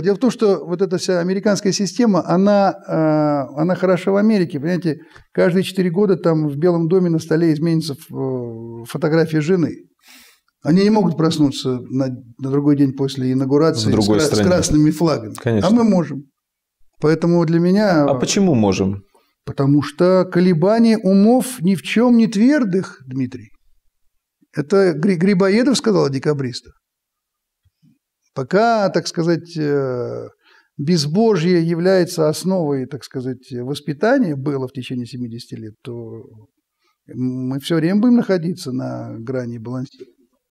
Дело в том, что вот эта вся американская система, она, э, она хороша в Америке. Понимаете, каждые 4 года там в Белом доме на столе изменится э, фотография жены. Они не могут проснуться на, на другой день после инаугурации с, кра- с красными флагами. Конечно. А мы можем. Поэтому для меня... А почему можем? Потому что колебания умов ни в чем не твердых, Дмитрий. Это Грибоедов сказал о декабристах. Пока, так сказать, э, безбожье является основой, так сказать, воспитания, было в течение 70 лет, то мы все время будем находиться на грани балансирования.